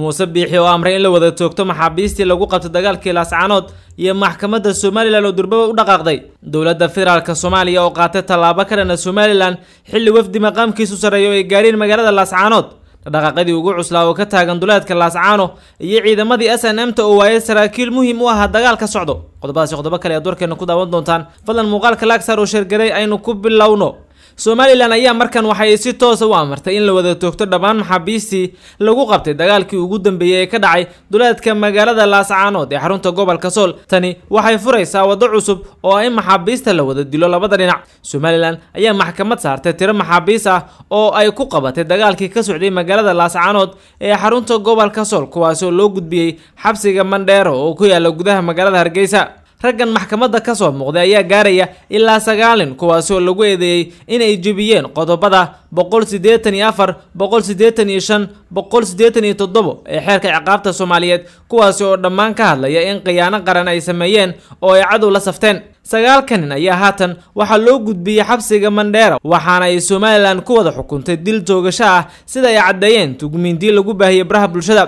muuse biixi oo amray in la wada toogto maxaabiistii lagu qabtay dagaalkii laascaanood iyo maxkamadda somalilan oo durbaba u dhaqaaqday dowladda federaalk soomaaliya oo qaatay tallaabo ka dhana somalilan xilli wafdi maqaamkiisu sarreeyo ay gaarhiin magaalada laascaanood dhaqaaqadii ugu cuslaa oo ka taagan duleedka laascaano iyo ciidamadii s n m ta oo waayay saraakiil muhiim u ahaa dagaal ka socdo qodobadaasi qodobo kale aad warkeena ku daawan doontaan fadlan muuqaalka laagsaar oo sheergaray aynu ku bilowno somalilan ayaa markan waxay si toosa u amartay in la wada toogto dhammaan maxaabiistii lagu qabtay dagaalkii ugu dambeeyey ee ka dhacay duleedka magaalada laascaanood ee xarunta gobolka sool tani waxay furaysaa waddo cusub oo ah in maxaabiista la wada dilo labada dhinac somalilan ayaa maxkamad saartay tiro maxaabiis ah oo ay ku qabatay dagaalkii ka socday magaalada laascaanood ee xarunta gobolka sool kuwaasoo loo gudbiyey xabsiga mandheero oo ku yaalla gudaha magaalada hargeysa raggan maxkamadda ka soo muuqday ayaa gaaraya ilaa sagaalin kuwaasoo lagu eedeeyey inay jebiyeen qodobada boqol siddeetan iyo afar boqol siddeetan iyo shan boqol siddeetan iyo toddobo ee xeerka ciqaabta soomaaliyeed kuwaasi oo dhammaan ka hadlaya in khiyaano qaran ay sameeyeen oo ay cadow la safteen sagaalka nin ayaa haatan waxaa loo gudbiyey xabsiga mandheera waxaana ay somalilan ku wada xukuntay dil toogasho ah sida ay caddeeyeen tugmiintii lagu baahiyey baraha bulshada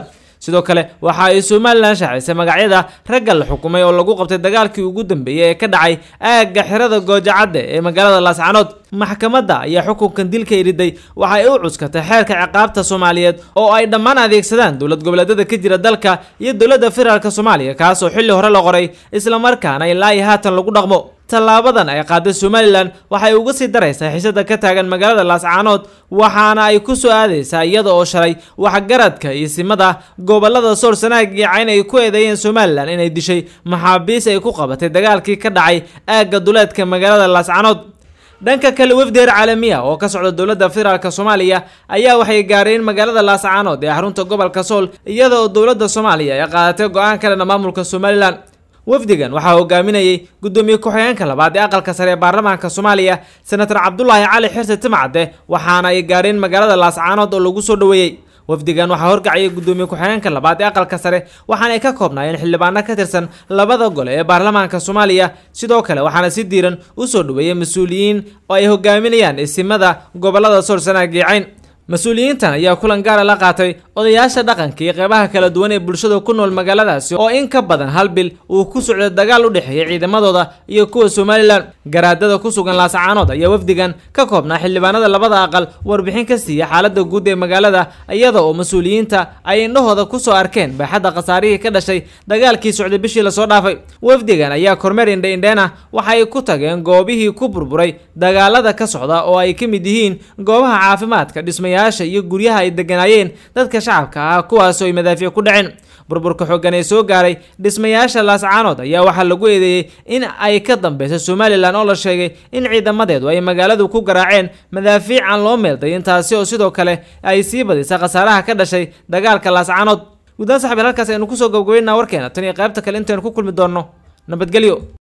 sidoo kale waxa ay somalilan shaacisay magacyada ragga la xukumay oo lagu qabtay dagaalkii ugu dambeeyey ee ka dhacay aagga xirada goojacadde ee magaalada laascanood maxkamadda ayaa xukunkan dilka iriday waxa ay u cuskatay xeerka ciqaabta soomaaliyeed oo ay dhammaan adeegsadaan dowlad goboleedyada ka jira dalka iyo dowladda federaalka soomaaliya kaasoo xilli hore la qoray islamarkaana ilaa iyo haatan lagu dhaqmo tallaabadan ay qaaday somalilan waxay uga sii daraysaa xiisada ka taagan magaalada laascaanood waxaana ay ku soo aadaysaa iyada oo shalay waxgaradka iyo simada gobolada soorsanaag iyo cayn ay ku eedeeyeen somalilan inay dishay maxaabiis ay ku qabatay dagaalkii ka dhacay aagga duleedka magaalada laascaanood dhanka kale wafdeer caalamiya oo ka socda dowladda federaalk soomaaliya ayaa waxay gaareen magaalada laascaanood ee xarunta gobolka sool iyada oo dowladda soomaaliya ay qaadatay go-aan ka maamulka somalilan wafdigan waxaa hogaaminayay guddoomiye ku-xigeenka labaad ee aqalka sare ee baarlamaanka soomaaliya senator cabdulaahi cali xirse timcadde waxaana ay gaadheen magaalada laascaanood oo lagu soo dhoweeyey wafdigan waxaa horgacayay guddoomiye ku-xigeenka labaad ee aqalka sare waxaana ay ka koobnaayeen xildhibaano ka tirsan labada gole ee baarlamaanka soomaaliya sidoo kale waxaana si diiran u soo dhoweeyay mas-uuliyiin oo ay hogaaminayaan isimada gobollada soor sanaagiicayn mas-uuliyiintan ayaa kulan gaara la qaatay odayaasha dhaqanka iyo qeybaha kala duwan ee bulshada ku nool magaaladaasi oo in ka badan hal bil uu ku socday dagaal u dhexeeya ciidamadooda iyo kuwa somalilan garaadada ku sugan laasacaanood ayaa wafdigan ka koobnaa xildhibaanada labada aqal warbixin ka siiya xaalada guud ee magaalada iyada oo mas-uuliyiinta ay indhahooda ku soo arkeen baaxadda khasaarihii ka dhashay dagaalkii socday bishii lasoo dhaafay wafdigan ayaa kormeer indhe indheen ah waxa ay ku tageen goobihii ku burburay dagaalada ka socda oo ay ka mid yihiin goobaha caafimaadka dhismaya dhismayaasha iyo guryaha ay deganaayeen dadka shacabka ah kuwaasoo ay madaafiic ku dhaceen burburka xoogan ee soo gaaray dhismayaasha laascaanood ayaa waxaa lagu eedeeyey in ay ka dambeyso somalilan oo la sheegay in ciidamadeedu ay magaaladu ku garaaceen madaafiic aan loo meeldayin taasi oo sidoo kale ay sii badisa khasaaraha ka dhashay dagaalka laascaanood gudaan saxbiil halkaas aynu kusoo gabgabaynaa warkeena tan iyo qaybta kale intaynu ku kulmi doonno nabadgelyo